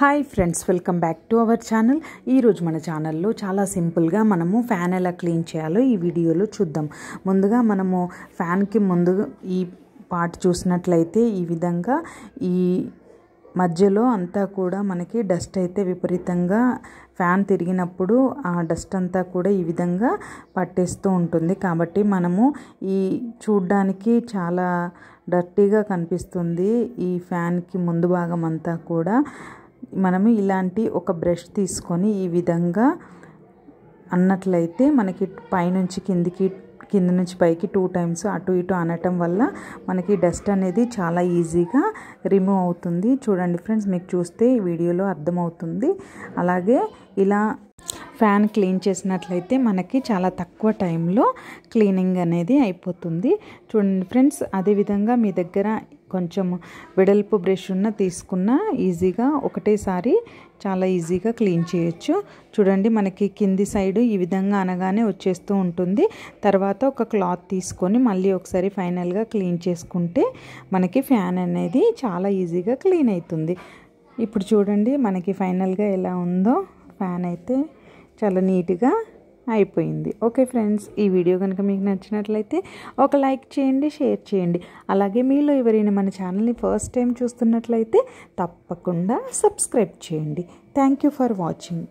hi friends welcome back to our channel ఈరోజు మన ఛానల్లో చాలా సింపుల్గా మనము ఫ్యాన్ ఎలా క్లీన్ చేయాలో ఈ వీడియోలో చూద్దాం ముందుగా మనము ఫ్యాన్కి ముందు ఈ పార్ట్ చూసినట్లయితే ఈ విధంగా ఈ మధ్యలో అంతా కూడా మనకి డస్ట్ అయితే విపరీతంగా ఫ్యాన్ తిరిగినప్పుడు ఆ డస్ట్ అంతా కూడా ఈ విధంగా పట్టేస్తూ ఉంటుంది కాబట్టి మనము ఈ చూడ్డానికి చాలా డర్టీగా కనిపిస్తుంది ఈ ఫ్యాన్కి ముందు భాగం అంతా కూడా మనము ఇలాంటి ఒక బ్రష్ తీసుకొని ఈ విధంగా అన్నట్లయితే మనకి పైనుంచి కిందికి కింద నుంచి పైకి టూ టైమ్స్ అటు ఇటు అనటం వల్ల మనకి డస్ట్ అనేది చాలా ఈజీగా రిమూవ్ అవుతుంది చూడండి ఫ్రెండ్స్ మీకు చూస్తే ఈ వీడియోలో అర్థమవుతుంది అలాగే ఇలా ఫ్యాన్ క్లీన్ చేసినట్లయితే మనకి చాలా తక్కువ టైంలో క్లీనింగ్ అనేది అయిపోతుంది చూడండి ఫ్రెండ్స్ అదేవిధంగా మీ దగ్గర కొంచెం వెడల్పు బ్రష్ ఉన్న తీసుకున్న ఈజీగా ఒకటేసారి చాలా ఈజీగా క్లీన్ చేయొచ్చు చూడండి మనకి కింది సైడ్ ఈ విధంగా అనగానే వచ్చేస్తూ ఉంటుంది తర్వాత ఒక క్లాత్ తీసుకొని మళ్ళీ ఒకసారి ఫైనల్గా క్లీన్ చేసుకుంటే మనకి ఫ్యాన్ అనేది చాలా ఈజీగా క్లీన్ అవుతుంది ఇప్పుడు చూడండి మనకి ఫైనల్గా ఎలా ఉందో ఫ్యాన్ అయితే చాలా నీట్గా అయిపోయింది ఓకే ఫ్రెండ్స్ ఈ వీడియో కనుక మీకు నచ్చినట్లయితే ఒక లైక్ చేయండి షేర్ చేయండి అలాగే మీలో ఎవరైనా మన ఛానల్ని ఫస్ట్ టైం చూస్తున్నట్లయితే తప్పకుండా సబ్స్క్రైబ్ చేయండి థ్యాంక్ యూ ఫర్ వాచింగ్